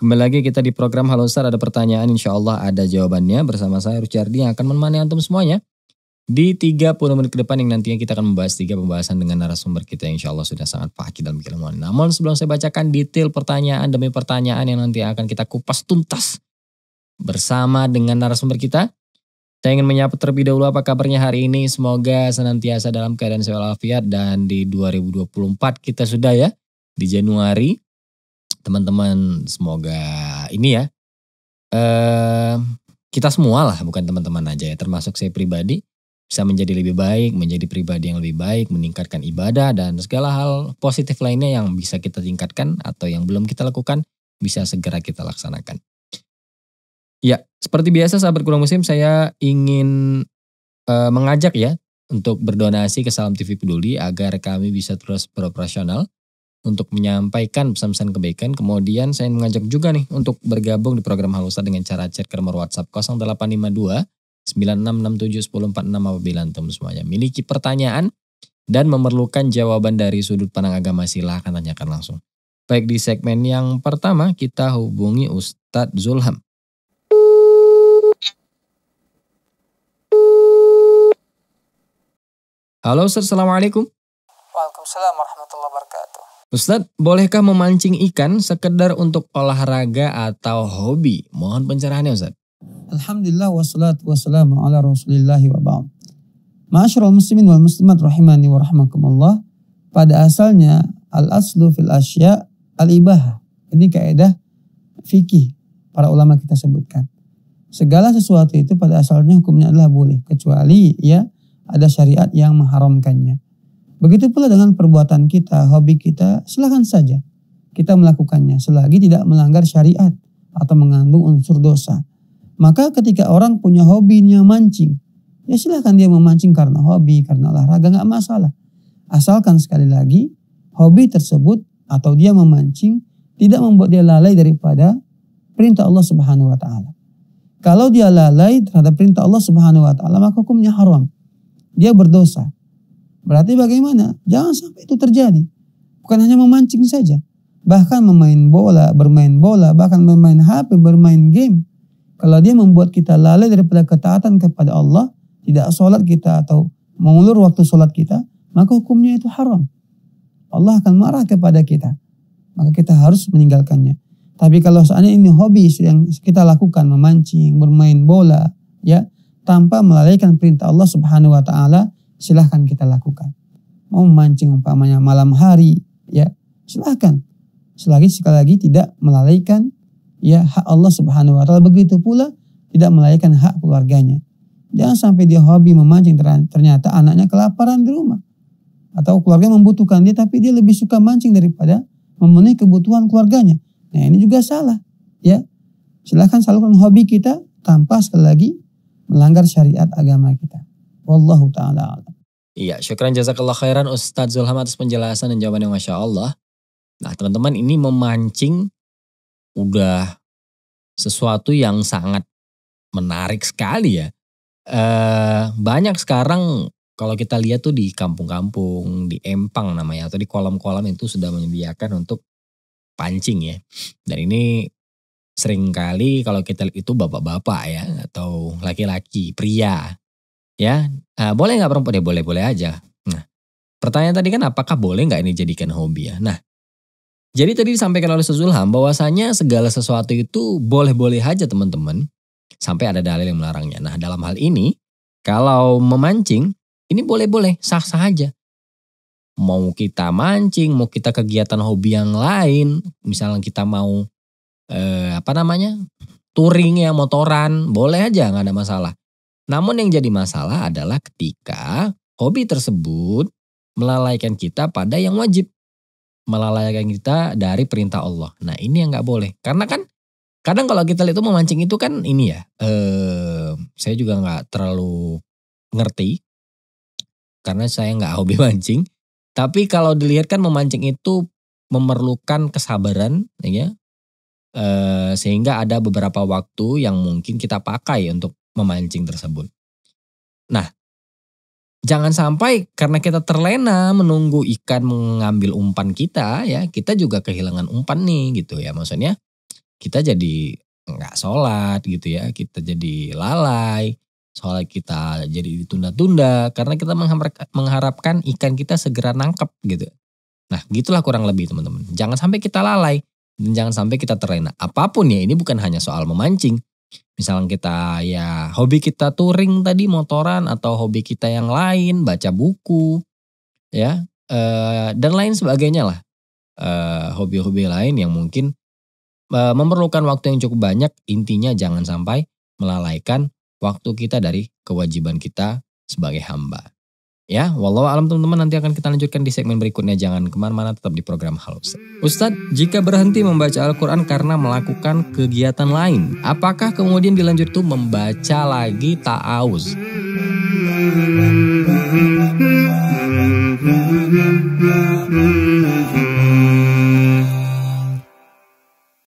Kembali lagi kita di program Halo Ustaz, ada pertanyaan insya Allah ada jawabannya bersama saya Rucardi yang akan menemani antum semuanya di 30 menit ke depan yang nantinya kita akan membahas tiga pembahasan dengan narasumber kita yang insya Allah sudah sangat pahit dalam keilmuan. Namun sebelum saya bacakan detail pertanyaan demi pertanyaan yang nanti akan kita kupas tuntas bersama dengan narasumber kita. Saya ingin menyapa terlebih dahulu apa kabarnya hari ini. Semoga senantiasa dalam keadaan sehat walafiat dan di 2024 kita sudah ya di Januari teman-teman semoga ini ya eh, kita semua lah bukan teman-teman aja ya termasuk saya pribadi bisa menjadi lebih baik, menjadi pribadi yang lebih baik, meningkatkan ibadah dan segala hal positif lainnya yang bisa kita tingkatkan atau yang belum kita lakukan bisa segera kita laksanakan. Ya, seperti biasa sahabat kurang musim saya ingin eh, mengajak ya untuk berdonasi ke Salam TV Peduli agar kami bisa terus beroperasional untuk menyampaikan pesan-pesan kebaikan. Kemudian saya mengajak juga nih untuk bergabung di program Halusa dengan cara chat ke nomor WhatsApp 0852 96671046 apabila antum semuanya miliki pertanyaan dan memerlukan jawaban dari sudut pandang agama silahkan tanyakan langsung. Baik di segmen yang pertama kita hubungi Ustadz Zulham. Halo Assalamualaikum. Waalaikumsalam warahmatullahi wabarakatuh. Ustadz, bolehkah memancing ikan sekedar untuk olahraga atau hobi? Mohon pencerahannya Ustadz. Alhamdulillah wassalatu wassalamu ala rasulillahi wa ba'am. Ma'asyiral muslimin wal muslimat rahimani wa rahmakumullah. Pada asalnya al-aslu fil asya al-ibaha. Ini kaidah fikih para ulama kita sebutkan. Segala sesuatu itu pada asalnya hukumnya adalah boleh kecuali ya ada syariat yang mengharamkannya. Begitu pula dengan perbuatan kita, hobi kita, silahkan saja kita melakukannya selagi tidak melanggar syariat atau mengandung unsur dosa. Maka ketika orang punya hobinya mancing, ya silahkan dia memancing karena hobi, karena olahraga, nggak masalah. Asalkan sekali lagi, hobi tersebut atau dia memancing tidak membuat dia lalai daripada perintah Allah Subhanahu wa taala. Kalau dia lalai terhadap perintah Allah Subhanahu wa taala, maka hukumnya haram. Dia berdosa. Berarti bagaimana? Jangan sampai itu terjadi. Bukan hanya memancing saja. Bahkan memain bola, bermain bola, bahkan bermain HP, bermain game. Kalau dia membuat kita lalai daripada ketaatan kepada Allah, tidak sholat kita atau mengulur waktu sholat kita, maka hukumnya itu haram. Allah akan marah kepada kita. Maka kita harus meninggalkannya. Tapi kalau seandainya ini hobi yang kita lakukan, memancing, bermain bola, ya, tanpa melalaikan perintah Allah Subhanahu wa taala, silahkan kita lakukan. Mau mancing umpamanya malam hari, ya silahkan. Selagi sekali lagi tidak melalaikan ya hak Allah Subhanahu wa taala begitu pula tidak melalaikan hak keluarganya. Jangan sampai dia hobi memancing ternyata anaknya kelaparan di rumah. Atau keluarga membutuhkan dia tapi dia lebih suka mancing daripada memenuhi kebutuhan keluarganya. Nah ini juga salah. Ya, silahkan salurkan hobi kita tanpa sekali lagi melanggar syariat agama kita. Wallahu ta'ala alam. Iya, syukran jazakallah khairan Ustaz Zulham atas penjelasan dan jawabannya Masya Allah. Nah teman-teman ini memancing udah sesuatu yang sangat menarik sekali ya. E, banyak sekarang kalau kita lihat tuh di kampung-kampung, di empang namanya atau di kolam-kolam itu sudah menyediakan untuk pancing ya. Dan ini seringkali kalau kita itu bapak-bapak ya atau laki-laki, pria Ya, uh, boleh nggak perempuan? Ya boleh-boleh aja. Nah, pertanyaan tadi kan apakah boleh nggak ini jadikan hobi ya? Nah, jadi tadi disampaikan oleh Sezulham bahwasanya segala sesuatu itu boleh-boleh aja teman-teman. Sampai ada dalil yang melarangnya. Nah, dalam hal ini, kalau memancing, ini boleh-boleh, sah-sah aja mau kita mancing, mau kita kegiatan hobi yang lain, misalnya kita mau eh, apa namanya touring ya motoran, boleh aja nggak ada masalah. Namun yang jadi masalah adalah ketika hobi tersebut melalaikan kita pada yang wajib. Melalaikan kita dari perintah Allah. Nah ini yang gak boleh. Karena kan kadang kalau kita lihat itu memancing itu kan ini ya. Eh, saya juga gak terlalu ngerti. Karena saya gak hobi mancing. Tapi kalau dilihat kan memancing itu memerlukan kesabaran ya. Eh, sehingga ada beberapa waktu yang mungkin kita pakai untuk memancing tersebut. Nah, jangan sampai karena kita terlena menunggu ikan mengambil umpan kita ya, kita juga kehilangan umpan nih gitu ya. Maksudnya kita jadi nggak sholat gitu ya, kita jadi lalai, sholat kita jadi ditunda-tunda karena kita mengharapkan ikan kita segera nangkep gitu. Nah, gitulah kurang lebih teman-teman. Jangan sampai kita lalai dan jangan sampai kita terlena. Apapun ya, ini bukan hanya soal memancing, Misalnya kita ya hobi kita touring tadi motoran atau hobi kita yang lain baca buku ya e, dan lain sebagainya lah e, hobi-hobi lain yang mungkin e, memerlukan waktu yang cukup banyak intinya jangan sampai melalaikan waktu kita dari kewajiban kita sebagai hamba. Ya, walau alam teman-teman nanti akan kita lanjutkan di segmen berikutnya. Jangan kemana-mana tetap di program Halo Ustadz. Ustadz, jika berhenti membaca Al-Quran karena melakukan kegiatan lain, apakah kemudian dilanjut tuh membaca lagi ta'awuz?